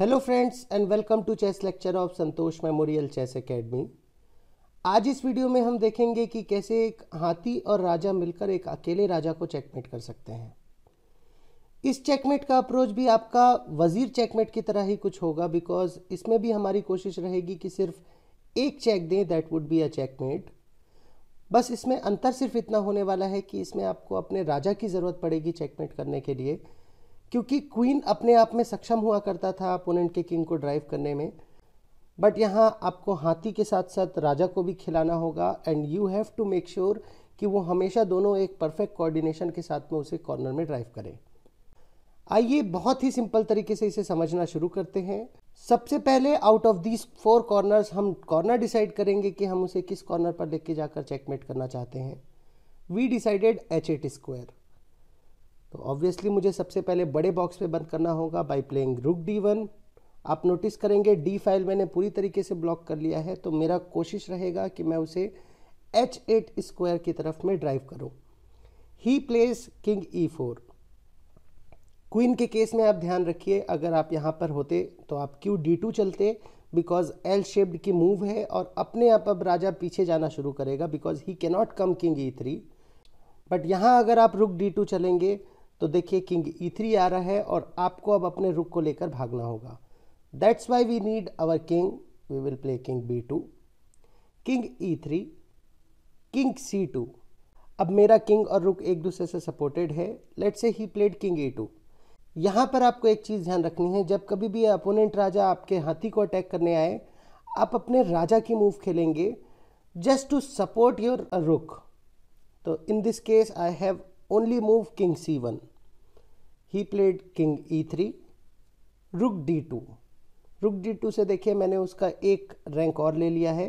Hello friends and welcome to chess lecture of Santosh memorial chess academy आज इस video में हम देखेंगे कि कैसे एक हाथी और राजा मिलकर एक अकेले राजा को चेकमेट कर सकते हैं इस चेकमेट का अप्रोच भी आपका वज़ीर चेकमेट की तरह ही कुछ होगा बिकॉज इसमें भी हमारी कोशिश रहेगी कि सिर्फ एक चेक दें that would be a checkmate बस इसमें अंतर सिर्फ इतना होने वाला है कि इसमें आपको अपने राजा की ज़रूरत पड़ेगी चेकमेट करने के लिए क्योंकि क्वीन अपने आप में सक्षम हुआ करता था अपोनेंट के किंग को ड्राइव करने में बट यहाँ आपको हाथी के साथ साथ राजा को भी खिलाना होगा and you have to make sure कि वो हमेशा दोनों एक परफेक्ट कोऑर्डिनेशन के साथ में उसे कॉर्नर में ड्राइव करें आइए बहुत ही सिंपल तरीके से इसे समझना शुरू करते हैं सबसे पहले out of these four corners हम कॉर्नर डिसाइड करेंगे कि हम उसे किस कॉर्नर पर लेके जाकर चेकमेट करना चाहते हैं we decided H eight square तो ऑब्वियसली मुझे सबसे पहले बड़े बॉक्स में बंद करना होगा by playing rook D one आप नोटिस करेंगे डी फाइल मैंने पूरी तरीके से ब्लॉक कर लिया है तो मेरा कोशिश रहेगा कि मैं उसे एच एट स्क्वायर की तरफ में ड्राइव करूं he place king E four queen के केस में आप ध्यान रखिए अगर आप यहाँ पर होते तो आप क्यू डी टू चलते बिकॉज एल शेप्ड की मूव है और अपने आप अब राजा पीछे जाना शुरू करेगा because he cannot come king E three but यहाँ अगर आप रुक डी टू चलेंगे तो देखिए किंग ई e थ्री आ रहा है और आपको अब अपने रुक को लेकर भागना होगा that's why we need our king we will play king B two king E three king C two अब मेरा किंग और रुक एक दूसरे से सपोर्टेड है let say he played king E two यहाँ पर आपको एक चीज़ ध्यान रखनी है जब कभी भी अपोनेंट राजा आपके हाथी को अटैक करने आए आप अपने राजा की मूव खेलेंगे just to support your rook तो in this case I have only move king c1. He played king e3, रुक d2. रुक d2 से देखिए मैंने उसका एक रैंक और ले लिया है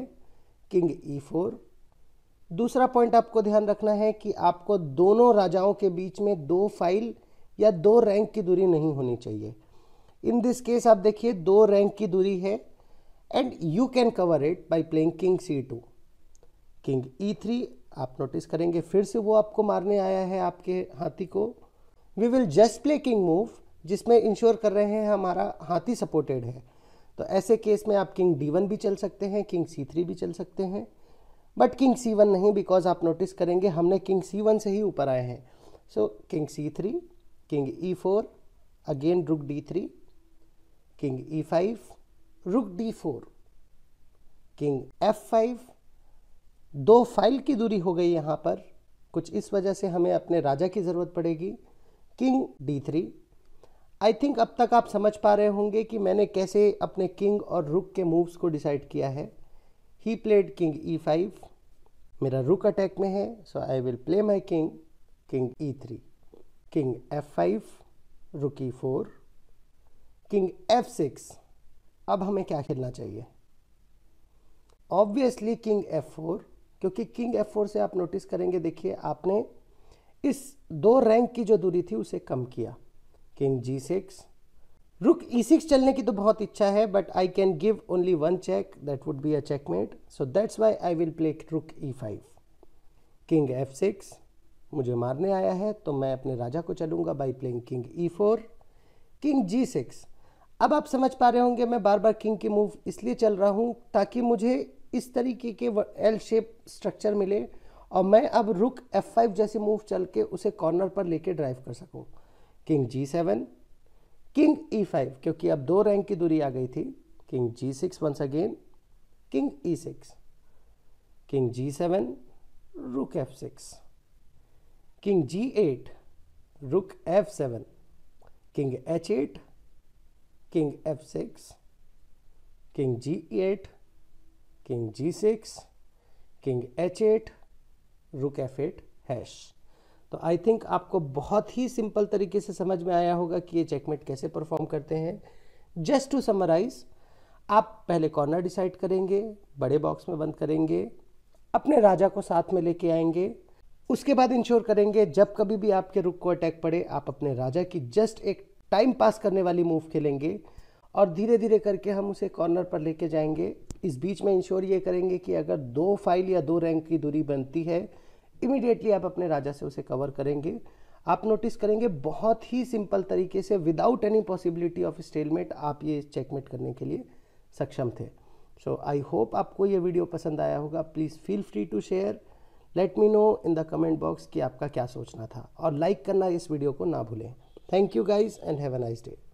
किंग e4. दूसरा पॉइंट आपको ध्यान रखना है कि आपको दोनों राजाओं के बीच में दो फाइल या दो रैंक की दूरी नहीं होनी चाहिए इन दिस केस आप देखिए दो रैंक की दूरी है and you can cover it by playing king C two king E three आप नोटिस करेंगे फिर से वो आपको मारने आया है आपके हाथी को we will just play king move जिसमें इंश्योर कर रहे हैं हमारा हाथी सपोर्टेड है तो ऐसे केस में आप किंग डी वन भी चल सकते हैं किंग सी थ्री भी चल सकते हैं बट किंग सी वन नहीं बिकॉज आप नोटिस करेंगे हमने किंग सी वन से ही ऊपर आए हैं so king C three king E four again rook D three king E five rook D four king F five दो फाइल की दूरी हो गई यहाँ पर कुछ इस वजह से हमें अपने राजा की ज़रूरत पड़ेगी king D three I think अब तक आप समझ पा रहे होंगे कि मैंने कैसे अपने किंग और रुक के मूव्स को डिसाइड किया है he played king E five मेरा रुक अटैक में है so I will play my king king E three king F five rook E four king F six अब हमें क्या खेलना चाहिए ऑब्वियसली किंग एफ फोर क्योंकि किंग एफ फोर से आप नोटिस करेंगे देखिए आपने इस दो रैंक की जो दूरी थी उसे कम किया किंग जी सिक्स रुक ई सिक्स चलने की तो बहुत इच्छा है but I can give only one check that would be a checkmate so that's why I will play rook E five king F six मुझे मारने आया है तो मैं अपने राजा को चलूंगा by playing king E four king G six अब आप समझ पा रहे होंगे मैं बार बार किंग की मूव इसलिए चल रहा हूँ ताकि मुझे इस तरीके के एल शेप स्ट्रक्चर मिले और मैं अब रुक एफ फाइव जैसे मूव चल के उसे कॉर्नर पर लेके ड्राइव कर सकूं king G seven king E five क्योंकि अब दो रैंक की दूरी आ गई थी king G six once again king E six king G seven rook F six king G eight rook F seven king H eight king F six king G eight king G six king H eight rook F eight hash तो I think आपको बहुत ही simple तरीके से समझ में आया होगा कि ये चेकमेट कैसे परफॉर्म करते हैं जस्ट टू समराइज आप पहले कॉर्नर डिसाइड करेंगे बड़े बॉक्स में बंद करेंगे अपने राजा को साथ में लेके आएंगे उसके बाद इंश्योर करेंगे जब कभी भी आपके रुक को अटैक पड़े आप अपने राजा की जस्ट एक टाइम पास करने वाली मूव खेलेंगे और धीरे धीरे करके हम उसे कॉर्नर पर लेके जाएंगे इस बीच में इंश्योर ये करेंगे कि अगर दो फाइल या दो रैंक की दूरी बनती है इमिडिएटली आप अपने राजा से उसे कवर करेंगे आप नोटिस करेंगे बहुत ही सिंपल तरीके से without any possibility of stalemate आप ये चेकमेट करने के लिए सक्षम थे सो आई होप आपको ये वीडियो पसंद आया होगा please feel free to share let me know in the comment box कि आपका क्या सोचना था और लाइक करना इस वीडियो को ना भूलें thank you guys and have a nice day